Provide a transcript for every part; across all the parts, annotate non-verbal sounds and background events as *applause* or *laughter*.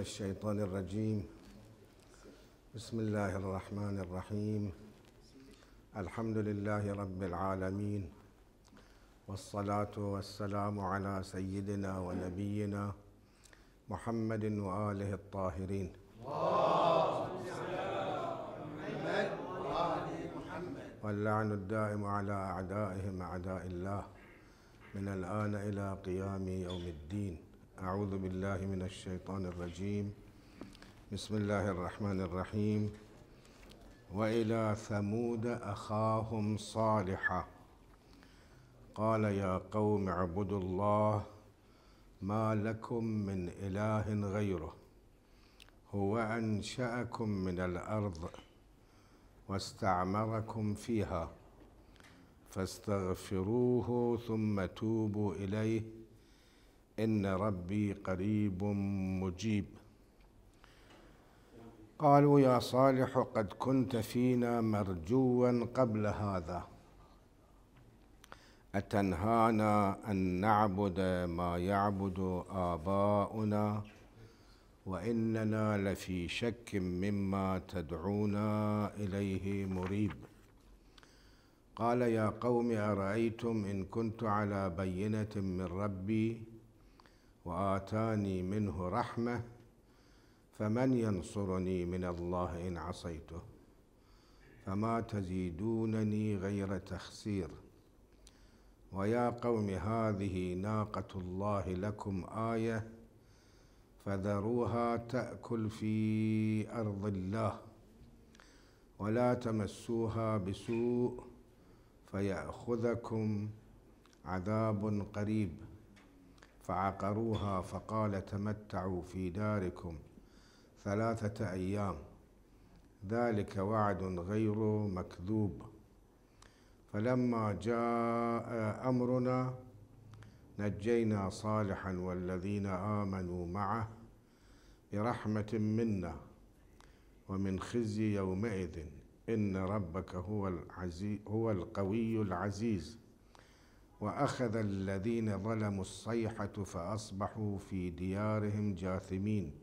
الشيطان الرجيم بسم الله الرحمن الرحيم الحمد لله رب العالمين والصلاة والسلام على سيدنا ونبينا محمد وآله الطاهرين واللعن الدائم على أعدائهم أعداء الله من الآن إلى قيام يوم الدين أعوذ بالله من الشيطان الرجيم بسم الله الرحمن الرحيم وإلى ثمود أخاهم صالحا قال يا قوم اعبدوا الله ما لكم من إله غيره هو أنشأكم من الأرض واستعمركم فيها فاستغفروه ثم توبوا إليه إن ربي قريب مجيب قالوا يا صالح قد كنت فينا مرجوا قبل هذا أتنهانا أن نعبد ما يعبد آباؤنا وإننا لفي شك مما تدعونا إليه مريب قال يا قوم أرأيتم إن كنت على بينة من ربي واتاني منه رحمه فمن ينصرني من الله ان عصيته فما تزيدونني غير تخسير ويا قوم هذه ناقه الله لكم ايه فذروها تاكل في ارض الله ولا تمسوها بسوء فياخذكم عذاب قريب فعقروها فقال تمتعوا في داركم ثلاثة أيام ذلك وعد غير مكذوب فلما جاء أمرنا نجينا صالحا والذين آمنوا معه برحمة منا ومن خزي يومئذ إن ربك هو العزيز هو القوي العزيز واخذ الذين ظلموا الصيحه فاصبحوا في ديارهم جاثمين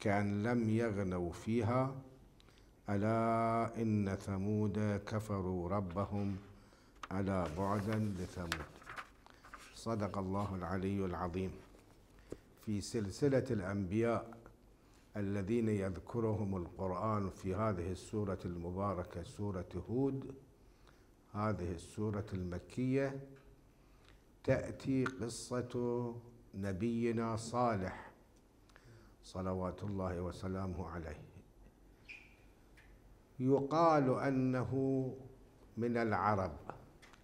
كان لم يغنوا فيها الا ان ثمود كفروا ربهم الا بعدا لثمود صدق الله العلي العظيم في سلسله الانبياء الذين يذكرهم القران في هذه السوره المباركه سوره هود هذه السورة المكية تأتي قصة نبينا صالح صلوات الله وسلامه عليه يقال أنه من العرب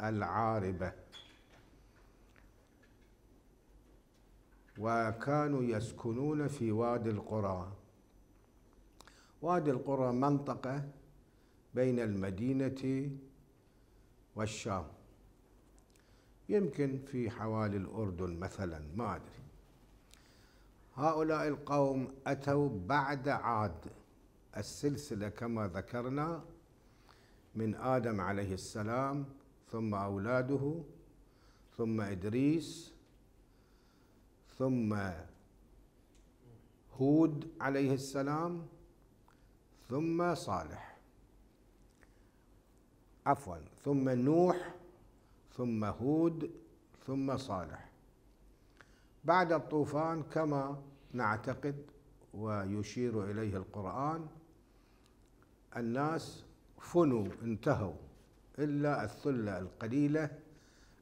العاربة وكانوا يسكنون في وادي القرى وادي القرى منطقة بين المدينة والشام يمكن في حوالي الأردن مثلا ما أدري هؤلاء القوم أتوا بعد عاد السلسلة كما ذكرنا من آدم عليه السلام ثم أولاده ثم إدريس ثم هود عليه السلام ثم صالح عفوا ثم نوح ثم هود ثم صالح بعد الطوفان كما نعتقد ويشير اليه القران الناس فنوا انتهوا الا الثله القليله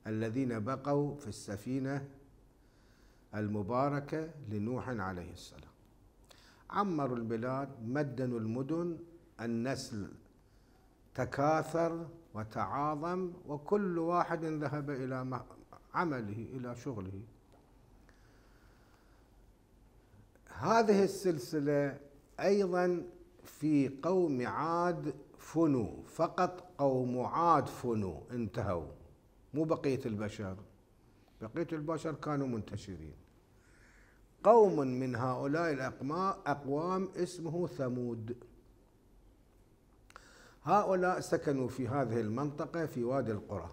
الذين بقوا في السفينه المباركه لنوح عليه السلام عمروا البلاد مدنوا المدن النسل تكاثر وتعاظم وكل واحد ذهب إلى عمله إلى شغله هذه السلسلة أيضا في قوم عاد فنوا فقط قوم عاد فنوا انتهوا مو بقية البشر بقية البشر كانوا منتشرين قوم من هؤلاء الأقوام اسمه ثمود هؤلاء سكنوا في هذه المنطقة في وادي القرى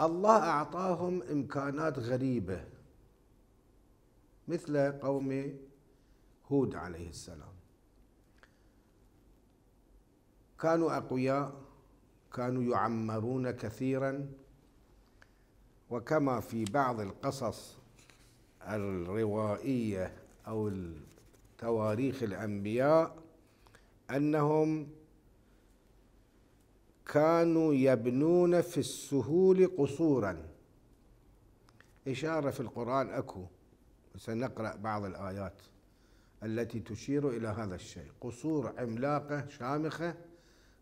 الله أعطاهم إمكانات غريبة مثل قوم هود عليه السلام كانوا أقوياء كانوا يعمرون كثيرا وكما في بعض القصص الروائية أو تواريخ الأنبياء أنهم كانوا يبنون في السهول قصورا إشارة في القرآن أكو سنقرأ بعض الآيات التي تشير إلى هذا الشيء قصور عملاقة شامخة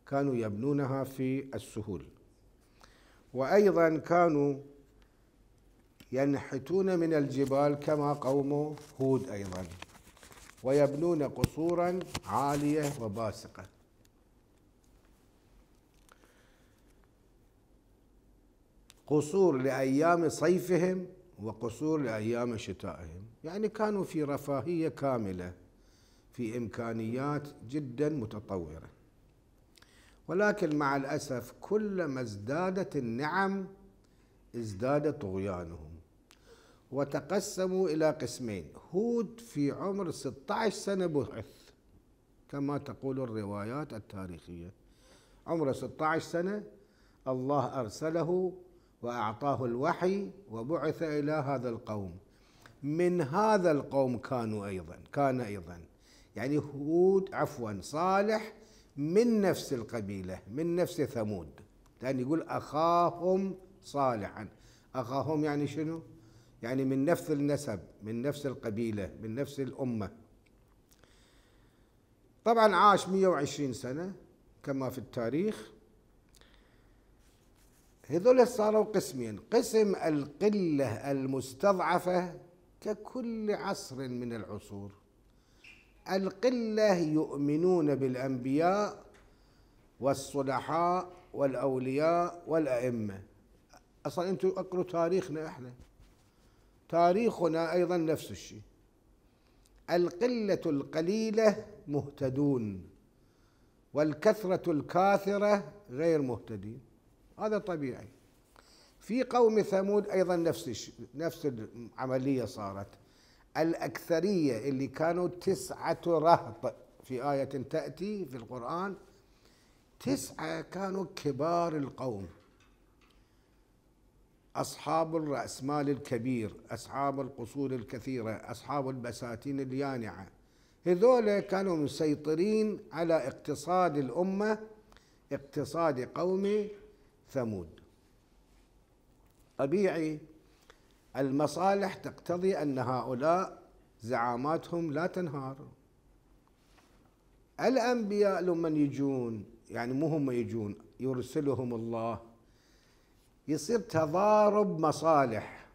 كانوا يبنونها في السهول وأيضا كانوا ينحتون من الجبال كما قوم هود أيضا ويبنون قصورا عالية وباسقة قصور لأيام صيفهم وقصور لأيام شتائهم يعني كانوا في رفاهية كاملة في إمكانيات جدا متطورة ولكن مع الأسف كلما ازدادت النعم ازداد طغيانهم وتقسموا إلى قسمين هود في عمر 16 سنة بعث كما تقول الروايات التاريخية عمره 16 سنة الله أرسله وأعطاه الوحي وبعث إلى هذا القوم من هذا القوم كانوا أيضا كان أيضا يعني هود عفوا صالح من نفس القبيلة من نفس ثمود لأن يقول أخاهم صالحا أخاهم يعني شنو؟ يعني من نفس النسب من نفس القبيلة من نفس الأمة طبعا عاش 120 سنة كما في التاريخ هذول صاروا قسمين قسم القلة المستضعفة ككل عصر من العصور القلة يؤمنون بالأنبياء والصلحاء والأولياء والأئمة أصلا أنتم أقروا تاريخنا إحنا تاريخنا أيضا نفس الشيء القلة القليلة مهتدون والكثرة الكاثرة غير مهتدين هذا طبيعي في قوم ثمود أيضا نفس الشيء نفس العملية صارت الأكثرية اللي كانوا تسعة رهط في آية تأتي في القرآن تسعة كانوا كبار القوم أصحاب الرأسمال الكبير أصحاب القصور الكثيرة أصحاب البساتين اليانعة هذول كانوا مسيطرين على اقتصاد الأمة اقتصاد قوم ثمود طبيعي المصالح تقتضي أن هؤلاء زعاماتهم لا تنهار الأنبياء لمن يجون يعني مو هم يجون يرسلهم الله يصير تضارب مصالح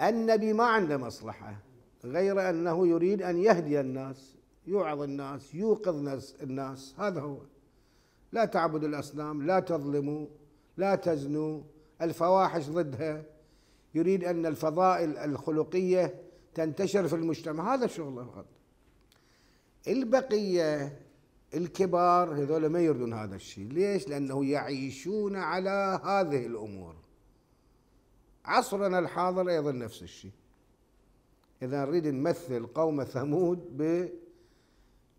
النبي ما عنده مصلحة غير أنه يريد أن يهدي الناس يوعظ الناس يوقظ الناس هذا هو لا تعبدوا الأصنام لا تظلموا لا تزنوا الفواحش ضدها يريد أن الفضائل الخلقية تنتشر في المجتمع هذا شغله البقية الكبار هذول ما يريدون هذا الشيء ليش لأنه يعيشون على هذه الأمور عصرنا الحاضر أيضا نفس الشيء إذا نريد نمثل قوم ثمود ب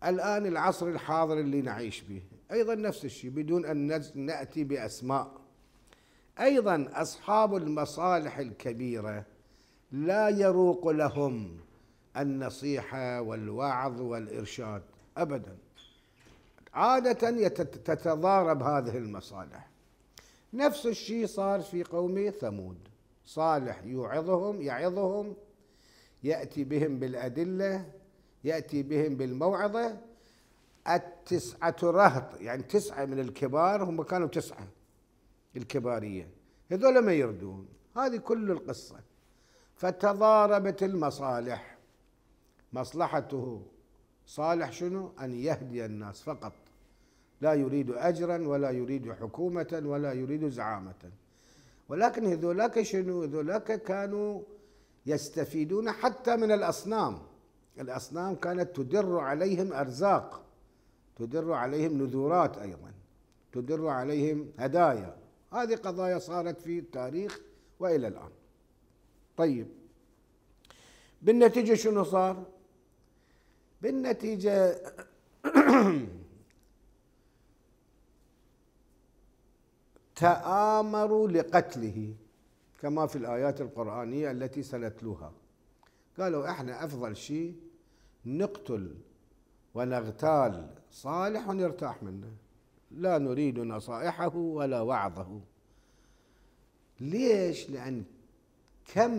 الآن العصر الحاضر اللي نعيش به أيضا نفس الشيء بدون أن نأتي بأسماء أيضا أصحاب المصالح الكبيرة لا يروق لهم النصيحة والوعظ والإرشاد أبداً عادة تتضارب هذه المصالح نفس الشيء صار في قوم ثمود صالح يوعظهم يعظهم يأتي بهم بالأدلة يأتي بهم بالموعظة التسعة رهط يعني تسعة من الكبار هم كانوا تسعة الكبارية هذول ما يردون هذه كل القصة فتضاربت المصالح مصلحته صالح شنو أن يهدي الناس فقط لا يريد أجرا ولا يريد حكومة ولا يريد زعامة ولكن هذولاك شنو هذولاك كانوا يستفيدون حتى من الأصنام الأصنام كانت تدر عليهم أرزاق تدر عليهم نذورات أيضا تدر عليهم هدايا هذه قضايا صارت في التاريخ وإلى الآن طيب بالنتيجة شنو صار بالنتيجة *clears throat* تآمروا لقتله كما في الآيات القرآنية التي سنتلوها قالوا احنا أفضل شيء نقتل ونغتال صالح ونرتاح منه لا نريد نصائحه ولا وعظه ليش؟ لأن كم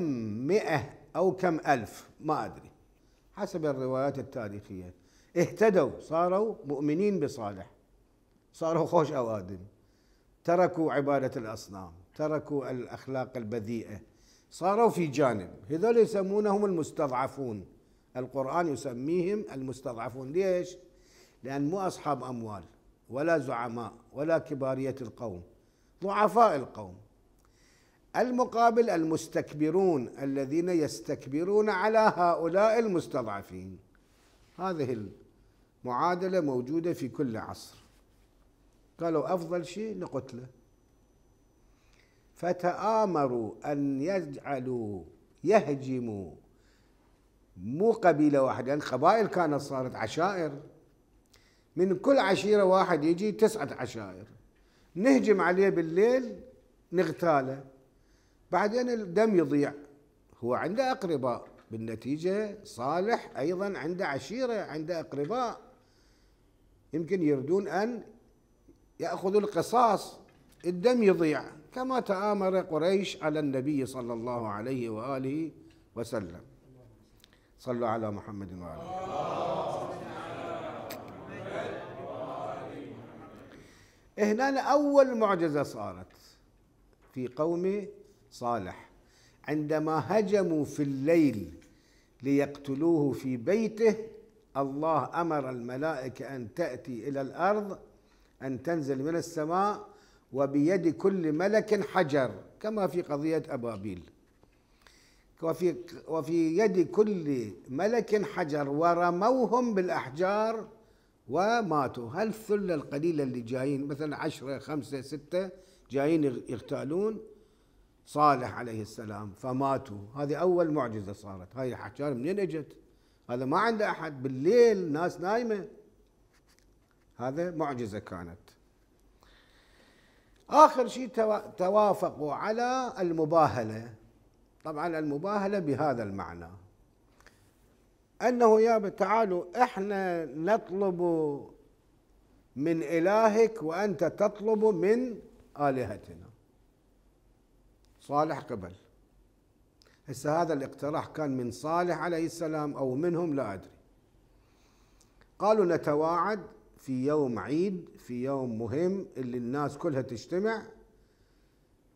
مئة أو كم ألف ما أدري حسب الروايات التاريخية اهتدوا صاروا مؤمنين بصالح صاروا خوش أوادم تركوا عبادة الأصنام تركوا الأخلاق البذيئة صاروا في جانب هذول يسمونهم المستضعفون القرآن يسميهم المستضعفون ليش؟ لأن مو أصحاب أموال ولا زعماء ولا كبارية القوم ضعفاء القوم المقابل المستكبرون الذين يستكبرون على هؤلاء المستضعفين هذه المعادلة موجودة في كل عصر قالوا أفضل شيء نقتله فتآمروا أن يجعلوا يهجموا مو قبيلة واحدة لأن قبائل كانت صارت عشائر من كل عشيرة واحد يجي تسعة عشائر نهجم عليه بالليل نغتاله بعدين الدم يضيع هو عنده أقرباء بالنتيجة صالح أيضا عنده عشيرة عنده أقرباء يمكن يردون أن يأخذ القصاص الدم يضيع كما تآمر قريش على النبي صلى الله عليه وآله وسلم صلوا على محمد وآله هنا أول معجزة صارت في قوم صالح عندما هجموا في الليل ليقتلوه في بيته الله امر الملائكه ان تاتي الى الارض أن تنزل من السماء وبيد كل ملك حجر كما في قضية أبابيل وفي وفي يد كل ملك حجر ورموهم بالأحجار وماتوا هل الثلة القليلة اللي جايين مثلا عشرة خمسة ستة جايين يغتالون صالح عليه السلام فماتوا هذه أول معجزة صارت هاي الأحجار منين أجت هذا ما عنده أحد بالليل ناس نايمة هذا معجزة كانت آخر شيء توافقوا على المباهلة طبعا المباهلة بهذا المعنى أنه يا تعالوا إحنا نطلب من إلهك وأنت تطلب من آلهتنا صالح قبل هسه هذا الاقتراح كان من صالح عليه السلام أو منهم لا أدري قالوا نتواعد في يوم عيد في يوم مهم اللي الناس كلها تجتمع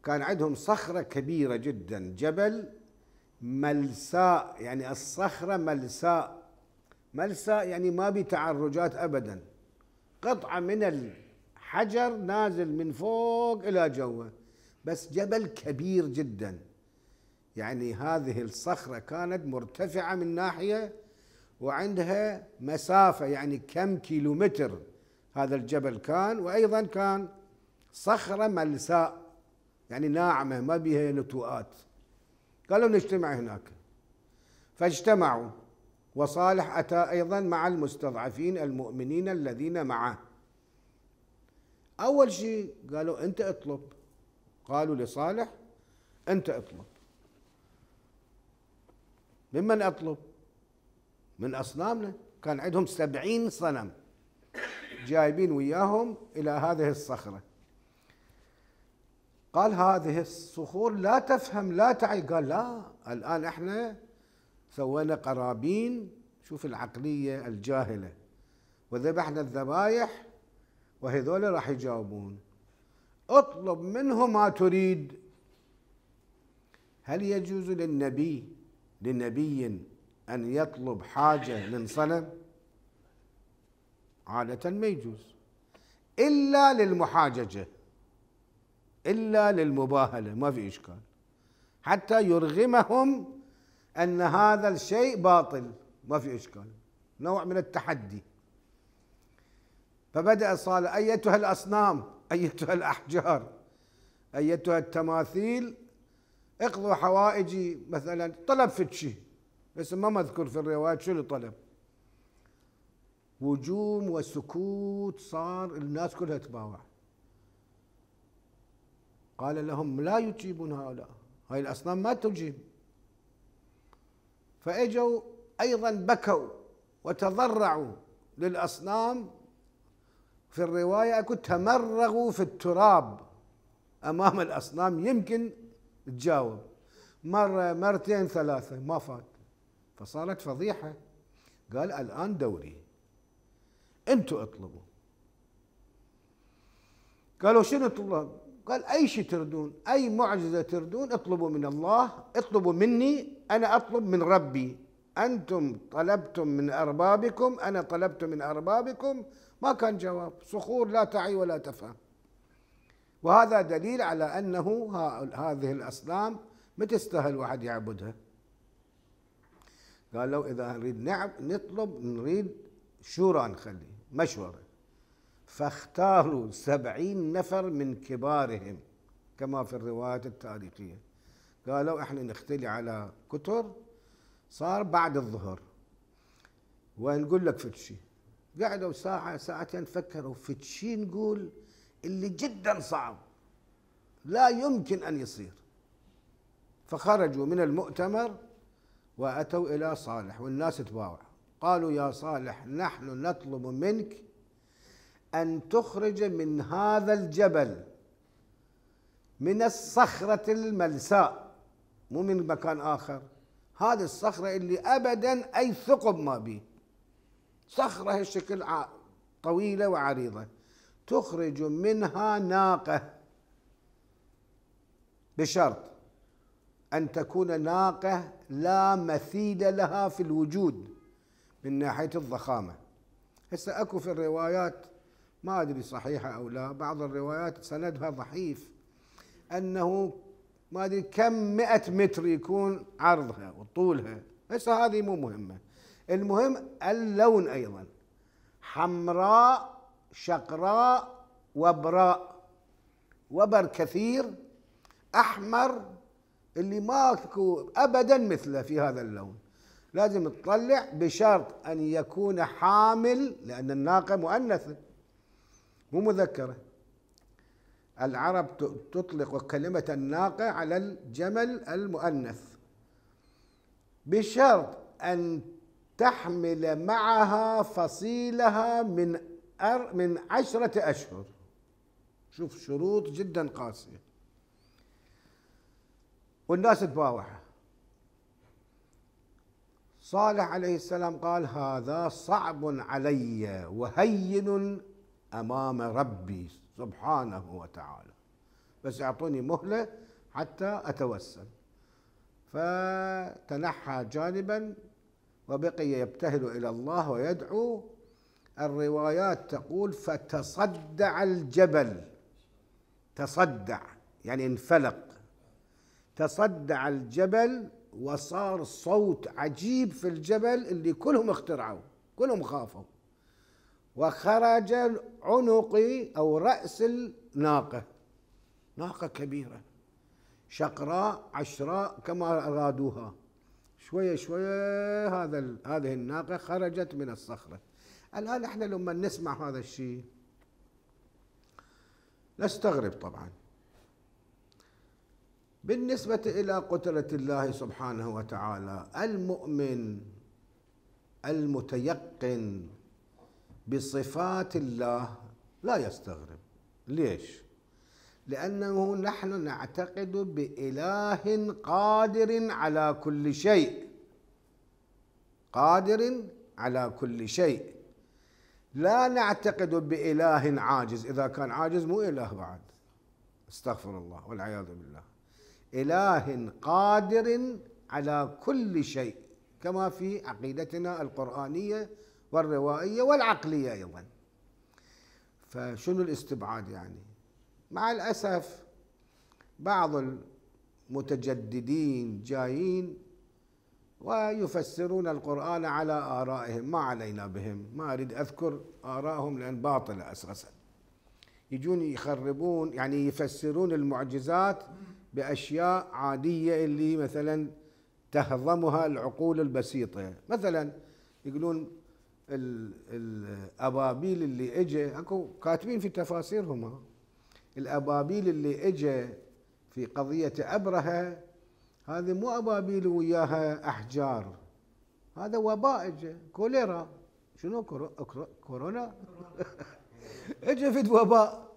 كان عندهم صخرة كبيرة جدا جبل ملساء يعني الصخرة ملساء ملساء يعني ما بتعرجات أبدا قطعة من الحجر نازل من فوق إلى جوه بس جبل كبير جدا يعني هذه الصخرة كانت مرتفعة من ناحية وعندها مسافة يعني كم كيلومتر هذا الجبل كان وأيضا كان صخرة ملساء يعني ناعمة ما بها نتوءات قالوا نجتمع هناك فاجتمعوا وصالح أتى أيضا مع المستضعفين المؤمنين الذين معه أول شيء قالوا أنت اطلب قالوا لصالح أنت اطلب ممن أطلب من أصنامنا كان عندهم سبعين صنم جايبين وياهم إلى هذه الصخرة قال هذه الصخور لا تفهم لا تعي قال لا الآن احنا سوينا قرابين شوف العقلية الجاهلة وذبحنا الذبايح وهذول راح يجاوبون اطلب منه ما تريد هل يجوز للنبي لنبي أن يطلب حاجة من صنم عادة ما يجوز إلا للمحاججة إلا للمباهلة ما في إشكال حتى يرغمهم أن هذا الشيء باطل ما في إشكال نوع من التحدي فبدأ صالح أيتها الأصنام أيتها الأحجار أيتها التماثيل اقضوا حوائجي مثلا طلب في شيء بس ما مذكور في الروايات شو اللي طلب هجوم وسكوت صار الناس كلها تباوع قال لهم لا يجيبون هؤلاء هاي الأصنام ما تجيب فاجوا ايضا بكوا وتضرعوا للاصنام في الروايه اكو تمرغوا في التراب امام الاصنام يمكن تجاوب مره مرتين ثلاثه ما فات فصارت فضيحة قال الآن دوري أنتوا اطلبوا قالوا شنو تطلب قال أي شيء تردون أي معجزة تردون اطلبوا من الله اطلبوا مني أنا أطلب من ربي أنتم طلبتم من أربابكم أنا طلبت من أربابكم ما كان جواب صخور لا تعي ولا تفهم وهذا دليل على أنه هذه الأصنام ما تستاهل واحد يعبدها قالوا اذا نريد نعب نطلب نريد شورى نخلي مشوره فاختاروا سبعين نفر من كبارهم كما في الروايات التاريخيه قالوا احنا نختلي على كتر صار بعد الظهر ونقول لك فتشي قعدوا ساعة ساعتين فكروا فتشي نقول اللي جدا صعب لا يمكن أن يصير فخرجوا من المؤتمر وأتوا إلى صالح والناس تباوع قالوا يا صالح نحن نطلب منك أن تخرج من هذا الجبل من الصخرة الملساء مو من مكان آخر هذه الصخرة اللي أبدا أي ثقب ما بيه صخرة هالشكل طويلة وعريضة تخرج منها ناقة بشرط أن تكون ناقة لا مثيل لها في الوجود من ناحية الضخامة هسه أكو في الروايات ما أدري صحيحة أو لا بعض الروايات سندها ضعيف أنه ما أدري كم مئة متر يكون عرضها وطولها هسه هذه مو مهمة المهم اللون أيضا حمراء شقراء وبراء وبر كثير أحمر اللي ماكو ابدا مثله في هذا اللون لازم تطلع بشرط ان يكون حامل لان الناقه مؤنثه مو مذكره العرب تطلق كلمه الناقه على الجمل المؤنث بشرط ان تحمل معها فصيلها من من عشره اشهر شوف شروط جدا قاسيه والناس تباوعه صالح عليه السلام قال هذا صعب علي وهين امام ربي سبحانه وتعالى بس اعطوني مهله حتى اتوسل فتنحى جانبا وبقي يبتهل الى الله ويدعو الروايات تقول فتصدع الجبل تصدع يعني انفلق تصدع الجبل وصار صوت عجيب في الجبل اللي كلهم اخترعوه كلهم خافوا وخرج عنق أو رأس الناقة ناقة كبيرة شقراء عشراء كما أرادوها شوية شوية هذا هذه الناقة خرجت من الصخرة الآن احنا لما نسمع هذا الشيء نستغرب طبعاً بالنسبة إلى قدرة الله سبحانه وتعالى المؤمن المتيقن بصفات الله لا يستغرب ليش؟ لأنه نحن نعتقد بإله قادر على كل شيء قادر على كل شيء لا نعتقد بإله عاجز إذا كان عاجز مو إله بعد استغفر الله والعياذ بالله إله قادر على كل شيء كما في عقيدتنا القرآنية والروائية والعقلية أيضا فشنو الاستبعاد يعني مع الأسف بعض المتجددين جايين ويفسرون القرآن على آرائهم ما علينا بهم ما أريد أذكر آرائهم لأن باطلة أساسا يجون يخربون يعني يفسرون المعجزات باشياء عاديه اللي مثلا تهضمها العقول البسيطه مثلا يقولون الابابيل اللي اجى اكو كاتبين في تفاسيرهم الابابيل اللي اجى في قضيه ابرهه هذه مو ابابيل وياها احجار هذا وباء اجى كوليرا شنو كورونا *laughs* اجى في وباء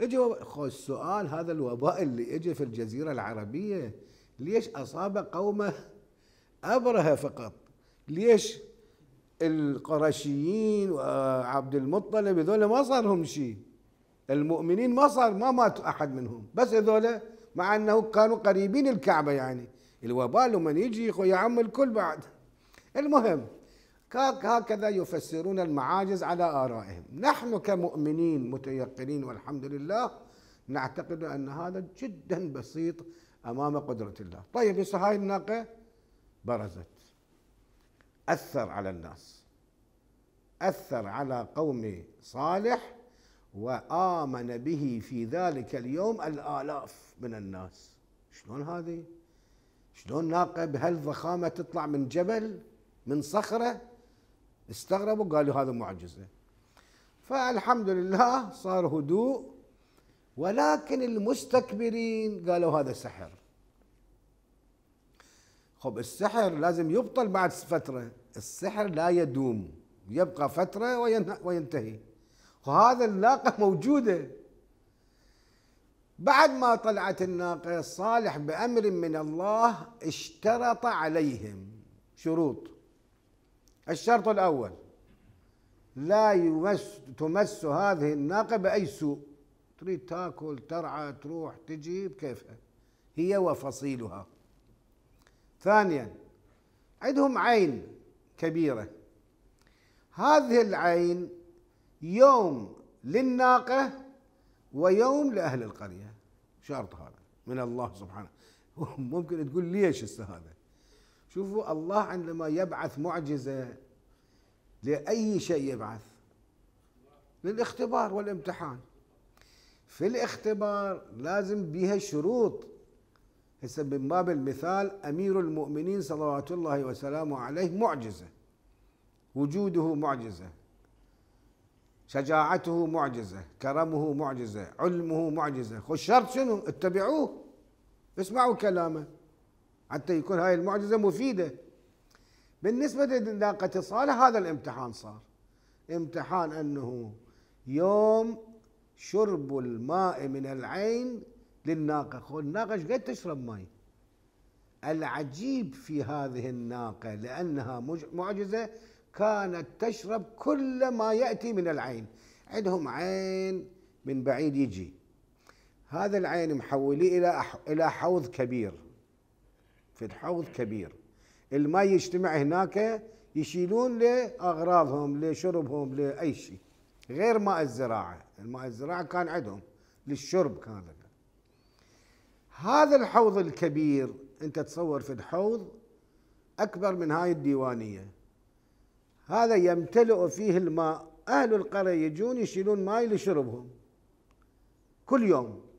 اجى السؤال هذا الوباء اللي اجى في الجزيره العربيه ليش اصاب قومه ابرهه فقط ليش القرشيين وعبد المطلب هذول ما صار لهم شيء المؤمنين ما صار ما مات احد منهم بس هذول مع انه كانوا قريبين الكعبه يعني الوباء لما يجي يا عم الكل بعد المهم هكذا يفسرون المعاجز على آرائهم نحن كمؤمنين متيقنين والحمد لله نعتقد أن هذا جدا بسيط أمام قدرة الله طيب هسه هاي الناقة برزت أثر على الناس أثر على قوم صالح وآمن به في ذلك اليوم الآلاف من الناس شلون هذه؟ شلون ناقة بهالضخامة تطلع من جبل من صخرة استغربوا قالوا هذا معجزه فالحمد لله صار هدوء ولكن المستكبرين قالوا هذا سحر خب السحر لازم يبطل بعد فترة السحر لا يدوم يبقى فترة وينتهي وهذا الناقة موجودة بعد ما طلعت الناقة صالح بأمر من الله اشترط عليهم شروط الشرط الأول لا يمس تمس هذه الناقة بأي سوء تريد تاكل ترعى تروح تجي بكيفها هي وفصيلها ثانيا عندهم عين كبيرة هذه العين يوم للناقة ويوم لأهل القرية شرط هذا من الله سبحانه *laughs* ممكن تقول ليش هسه هذا شوفوا الله عندما يبعث معجزة لأي شيء يبعث للاختبار والامتحان في الاختبار لازم بها شروط هسه من باب المثال أمير المؤمنين صلوات الله وسلامه عليه معجزة وجوده معجزة شجاعته معجزة كرمه معجزة علمه معجزة خو شرط شنو اتبعوه اسمعوا كلامه حتى يكون هاي المعجزة مفيدة بالنسبة لناقه صالح هذا الامتحان صار امتحان أنه يوم شرب الماء من العين للناقة الناقة ايش قد تشرب ماء العجيب في هذه الناقة لأنها معجزة كانت تشرب كل ما يأتي من العين عندهم عين من بعيد يجي هذا العين محولي إلى إلى حوض كبير في الحوض كبير الماء يجتمع هناك يشيلون لاغراضهم لشربهم لاي شيء غير ماء الزراعه الماء الزراعه كان عندهم للشرب كان هذا الحوض الكبير انت تصور في الحوض اكبر من هاي الديوانيه هذا يمتلئ فيه الماء اهل القريه يجون يشيلون ماي لشربهم كل يوم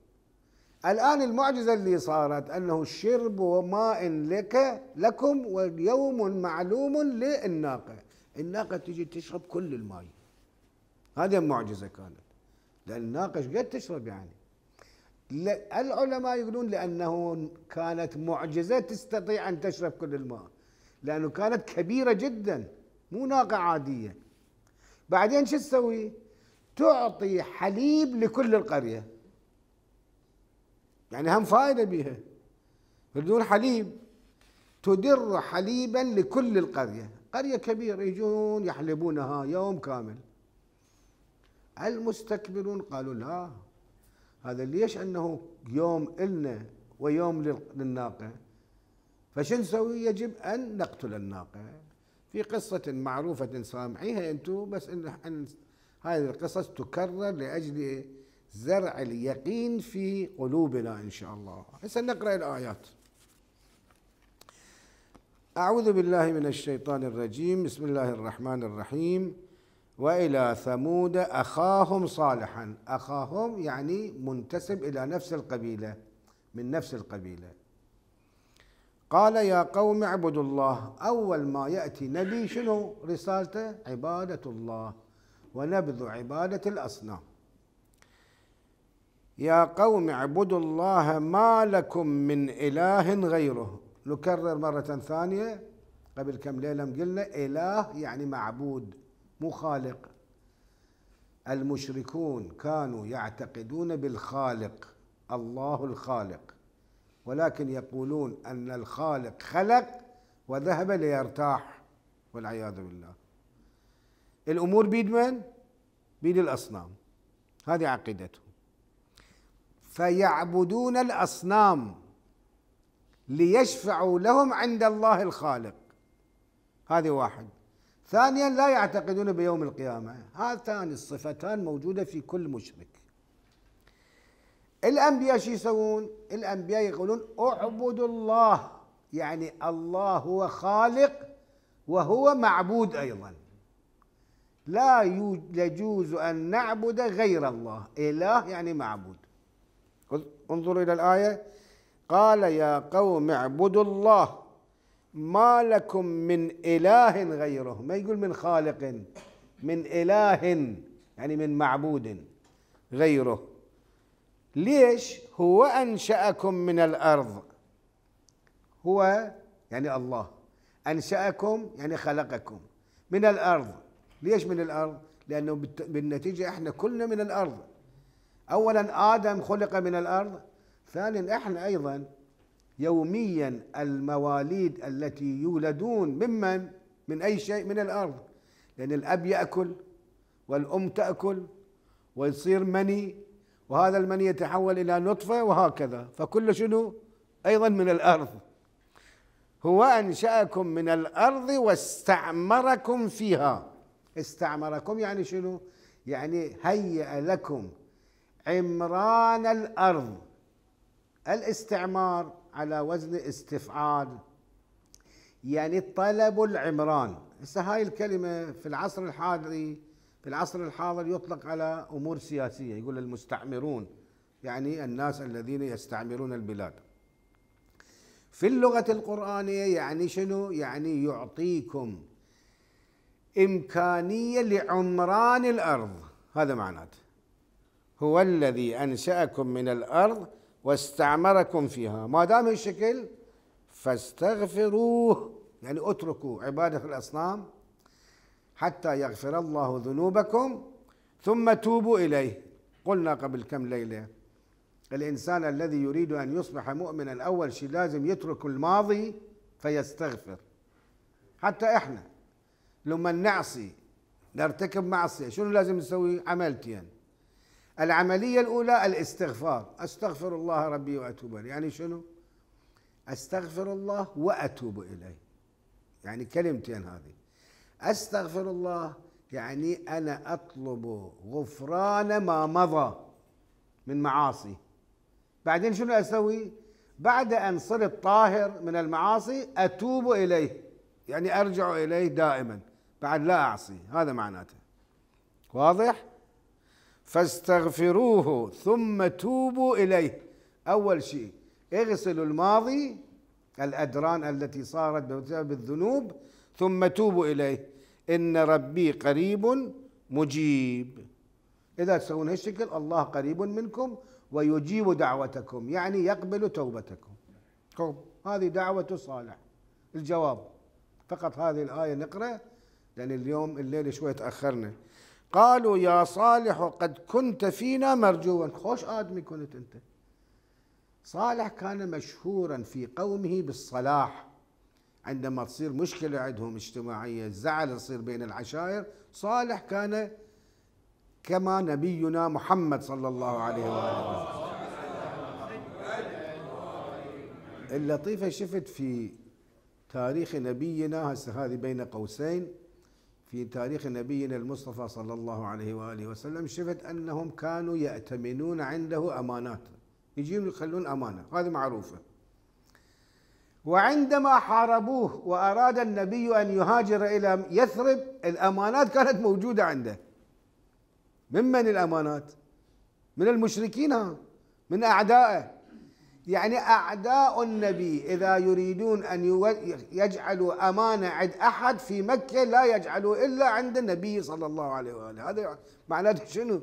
الآن المعجزة اللي صارت أنه شرب ماء لك لكم ويوم معلوم للناقة الناقة تجي تشرب كل الماء هذه المعجزة كانت لأن الناقة قد تشرب يعني العلماء يقولون لأنه كانت معجزة تستطيع أن تشرب كل الماء لأنه كانت كبيرة جدا مو ناقة عادية بعدين شو تسوي تعطي حليب لكل القرية يعني هم فائدة بيها بدون حليب تدر حليبا لكل القرية قرية كبيرة يجون يحلبونها يوم كامل المستكبرون قالوا لا هذا ليش أنه يوم إلنا ويوم للناقة فشو نسوي يجب أن نقتل الناقة في قصة معروفة سامعيها أنتم بس إن هذه القصص تكرر لأجل إيه؟ زرع اليقين في قلوبنا إن شاء الله هسه نقرأ الآيات أعوذ بالله من الشيطان الرجيم بسم الله الرحمن الرحيم وإلى ثمود أخاهم صالحا أخاهم يعني منتسب إلى نفس القبيلة من نفس القبيلة قال يا قوم اعبدوا الله أول ما يأتي نبي شنو رسالته عبادة الله ونبذ عبادة الأصنام يا قوم اعبدوا الله ما لكم من إله غيره نكرر مرة ثانية قبل كم ليلة قلنا إله يعني معبود مو خالق المشركون كانوا يعتقدون بالخالق الله الخالق ولكن يقولون أن الخالق خلق وذهب ليرتاح والعياذ بالله الأمور بيد من؟ بيد الأصنام هذه عقيدتهم فيعبدون الاصنام ليشفعوا لهم عند الله الخالق هذه واحد ثانيا لا يعتقدون بيوم القيامه هاتان الصفتان موجوده في كل مشرك الانبياء شو يسوون الانبياء يقولون اعبدوا الله يعني الله هو خالق وهو معبود ايضا لا يجوز ان نعبد غير الله اله يعني معبود انظروا إلى الآية قال يا قوم اعبدوا الله ما لكم من إله غيره ما يقول من خالق من إله يعني من معبود غيره ليش هو أنشأكم من الأرض هو يعني الله أنشأكم يعني خلقكم من الأرض ليش من الأرض لأنه بالنتيجة إحنا كلنا من الأرض أولا آدم خلق من الأرض ثانيا إحنا أيضا يوميا المواليد التي يولدون ممن من أي شيء من الأرض لأن الأب يأكل والأم تأكل ويصير مني وهذا المني يتحول إلى نطفة وهكذا فكل شنو أيضا من الأرض هو أنشأكم من الأرض واستعمركم فيها استعمركم يعني شنو يعني هيأ لكم عمران الأرض الاستعمار على وزن استفعال يعني طلب العمران هسه هاي الكلمة في العصر الحاضر في العصر الحاضر يطلق على أمور سياسية يقول المستعمرون يعني الناس الذين يستعمرون البلاد في اللغة القرآنية يعني شنو؟ يعني يعطيكم إمكانية لعمران الأرض هذا معناته هو الذي أنشأكم من الأرض واستعمركم فيها ما دام الشكل فاستغفروه يعني اتركوا عبادة الأصنام حتى يغفر الله ذنوبكم ثم توبوا إليه قلنا قبل كم ليلة الإنسان الذي يريد أن يصبح مؤمنا أول شيء لازم يترك الماضي فيستغفر حتى إحنا لما نعصي نرتكب معصية شنو لازم نسوي عملتين يعني العملية الأولى الاستغفار أستغفر الله ربي وأتوب إليه يعني شنو أستغفر الله وأتوب إليه يعني كلمتين هذه أستغفر الله يعني أنا أطلب غفران ما مضى من معاصي بعدين شنو أسوي بعد أن صرت طاهر من المعاصي أتوب إليه يعني أرجع إليه دائما بعد لا أعصي هذا معناته واضح؟ فاستغفروه ثم توبوا اليه اول شيء اغسلوا الماضي الادران التي صارت بسبب الذنوب ثم توبوا اليه ان ربي قريب مجيب اذا تسوون هالشكل الله قريب منكم ويجيب دعوتكم يعني يقبل توبتكم قوم طيب. هذه دعوه صالح الجواب فقط هذه الايه نقرا لان اليوم الليل شوي تاخرنا قالوا يا صالح قد كنت فينا مرجوا خوش آدمي كنت أنت صالح كان مشهورا في قومه بالصلاح عندما تصير مشكلة عندهم اجتماعية زعل يصير بين العشائر صالح كان كما نبينا محمد صلى الله عليه وآله وسلم اللطيفة شفت في تاريخ نبينا هسه هذه بين قوسين في تاريخ نبينا المصطفى صلى الله عليه وآله وسلم شفت أنهم كانوا يأتمنون عنده أمانات يجيهم يخلون أمانة هذه معروفة وعندما حاربوه وأراد النبي أن يهاجر إلى يثرب الأمانات كانت موجودة عنده ممن الأمانات؟ من المشركين من أعدائه يعني أعداء النبي إذا يريدون أن يجعلوا أمانة عند أحد في مكة لا يجعلوا إلا عند النبي صلى الله عليه وآله هذا معناته شنو؟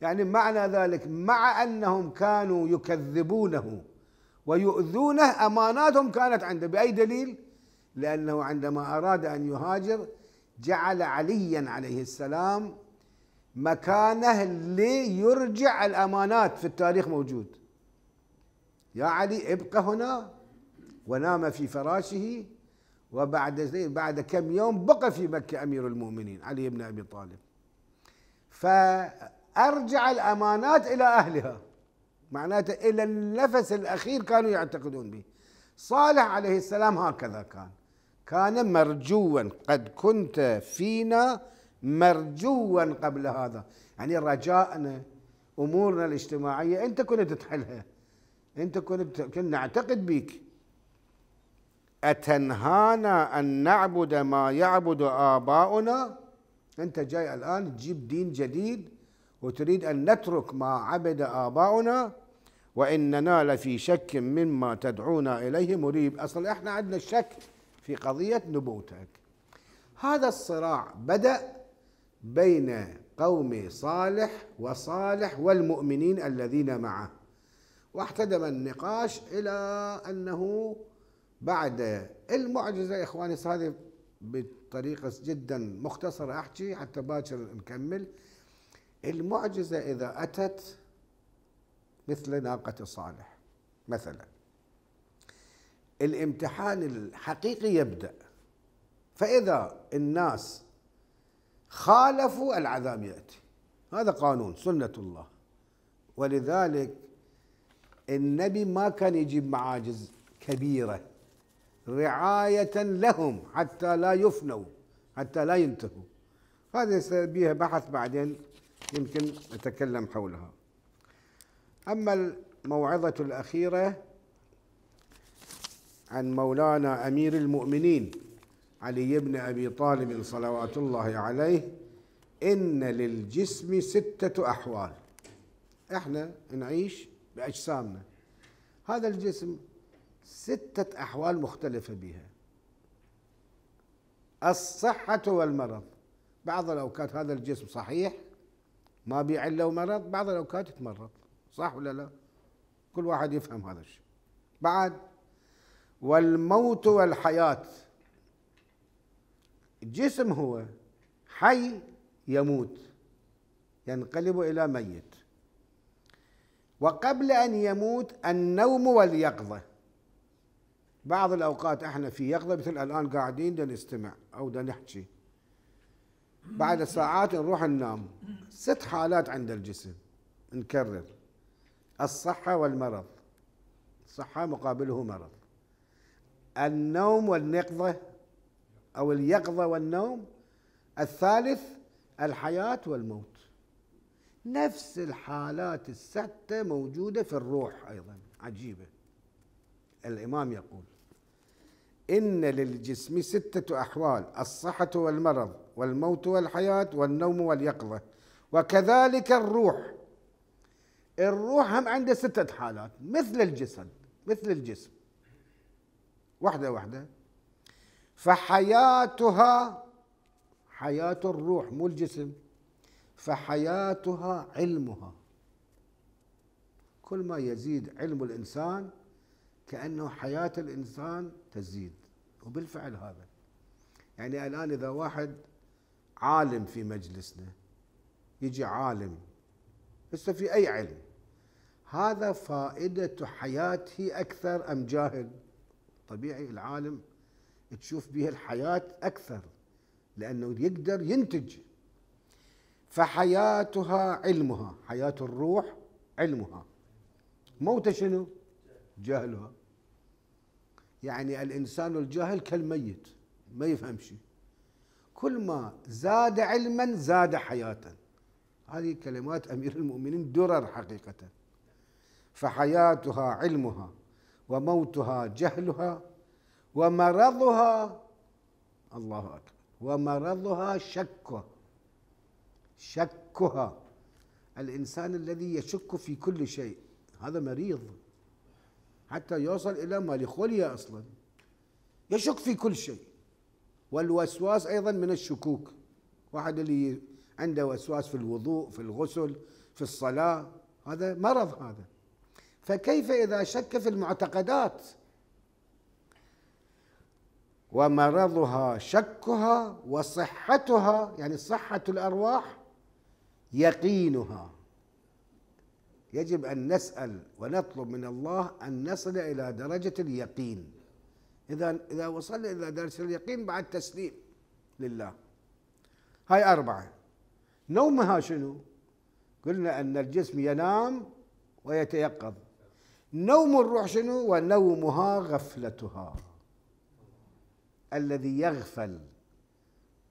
يعني معنى ذلك مع أنهم كانوا يكذبونه ويؤذونه أماناتهم كانت عنده بأي دليل؟ لأنه عندما أراد أن يهاجر جعل عليا عليه السلام مكانه ليرجع الأمانات في التاريخ موجود يا علي ابقى هنا ونام في فراشه وبعد بعد كم يوم بقى في مكة أمير المؤمنين علي بن أبي طالب فأرجع الأمانات إلى أهلها معناته إلى النفس الأخير كانوا يعتقدون به صالح عليه السلام هكذا كان كان مرجوا قد كنت فينا مرجوا قبل هذا يعني رجاءنا أمورنا الاجتماعية أنت كنت تحلها انت كنت كنا نعتقد بك اتنهانا ان نعبد ما يعبد اباؤنا انت جاي الان تجيب دين جديد وتريد ان نترك ما عبد اباؤنا واننا لفي شك مما تدعونا اليه مريب اصلا احنا عندنا الشك في قضيه نبوتك هذا الصراع بدا بين قوم صالح وصالح والمؤمنين الذين معه واحتدم النقاش إلى أنه بعد المعجزة يا إخواني هذه بطريقة جدا مختصرة أحكي حتى باكر نكمل المعجزة إذا أتت مثل ناقة صالح مثلا الامتحان الحقيقي يبدأ فإذا الناس خالفوا العذاب يأتي هذا قانون سنة الله ولذلك النبي ما كان يجيب معاجز كبيرة رعاية لهم حتى لا يفنوا حتى لا ينتهوا هذه بها بحث بعدين يمكن نتكلم حولها أما الموعظة الأخيرة عن مولانا أمير المؤمنين علي بن أبي طالب صلوات الله عليه إن للجسم ستة أحوال إحنا نعيش بأجسامنا هذا الجسم ستة أحوال مختلفة بها الصحة والمرض بعض الأوقات هذا الجسم صحيح ما بي علة ومرض بعض الأوقات يتمرض صح ولا لا كل واحد يفهم هذا الشيء بعد والموت والحياة الجسم هو حي يموت ينقلب إلى ميت وقبل أن يموت النوم واليقظة بعض الأوقات احنا في يقظة مثل الآن قاعدين دا نستمع أو دا نحكي بعد ساعات نروح ننام ست حالات عند الجسم نكرر الصحة والمرض الصحة مقابله مرض النوم واليقظة أو اليقظة والنوم الثالث الحياة والموت نفس الحالات الستة موجودة في الروح أيضا عجيبة الإمام يقول إن للجسم ستة أحوال الصحة والمرض والموت والحياة والنوم واليقظة وكذلك الروح الروح هم عنده ستة حالات مثل الجسد مثل الجسم واحدة واحدة فحياتها حياة الروح مو الجسم فحياتها علمها كل ما يزيد علم الإنسان كأنه حياة الإنسان تزيد وبالفعل هذا يعني الآن إذا واحد عالم في مجلسنا يجي عالم هسه في أي علم هذا فائدة حياته أكثر أم جاهل طبيعي العالم تشوف به الحياة أكثر لأنه يقدر ينتج فحياتها علمها حياة الروح علمها موت شنو جهلها يعني الإنسان الجاهل كالميت ما يفهم شيء كل ما زاد علما زاد حياة هذه كلمات أمير المؤمنين درر حقيقة فحياتها علمها وموتها جهلها ومرضها الله أكبر ومرضها شكها شكها الإنسان الذي يشك في كل شيء هذا مريض حتى يوصل إلى ماليخوليا أصلا يشك في كل شيء والوسواس أيضا من الشكوك واحد اللي عنده وسواس في الوضوء في الغسل في الصلاة هذا مرض هذا فكيف إذا شك في المعتقدات ومرضها شكها وصحتها يعني صحة الأرواح يقينها يجب ان نسال ونطلب من الله ان نصل الى درجه اليقين اذا اذا وصلنا الى درجه اليقين بعد تسليم لله هاي اربعه نومها شنو؟ قلنا ان الجسم ينام ويتيقظ نوم الروح شنو؟ ونومها غفلتها الذي يغفل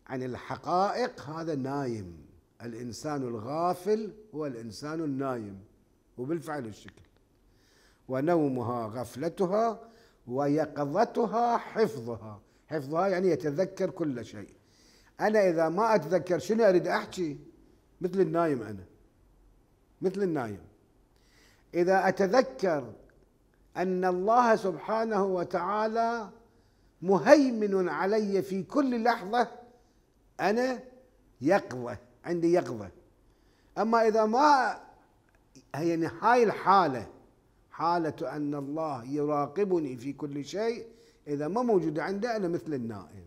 عن الحقائق هذا نايم الإنسان الغافل هو الإنسان النايم وبالفعل الشكل ونومها غفلتها ويقظتها حفظها حفظها يعني يتذكر كل شيء أنا إذا ما أتذكر شنو أريد أحكي مثل النايم أنا مثل النايم إذا أتذكر أن الله سبحانه وتعالى مهيمن علي في كل لحظة أنا يقظه عندي يقظه اما اذا ما هي نهاية الحاله حاله ان الله يراقبني في كل شيء اذا ما موجوده عنده انا مثل النائم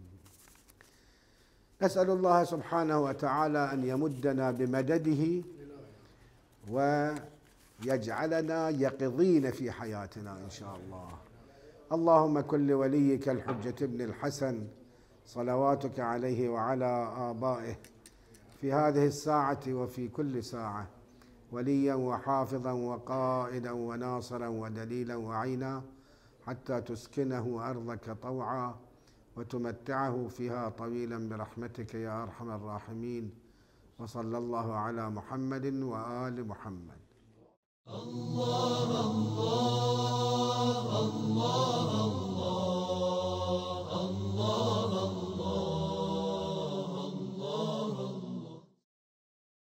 نسال الله سبحانه وتعالى ان يمدنا بمدده ويجعلنا يقظين في حياتنا ان شاء الله اللهم كن لوليك الحجه ابن الحسن صلواتك عليه وعلى آبائه في هذه الساعة وفي كل ساعة وليا وحافظا وقائدا وناصرا ودليلا وعينا حتى تسكنه أرضك طوعا وتمتعه فيها طويلا برحمتك يا أرحم الراحمين وصلى الله على محمد وآل محمد الله الله الله الله الله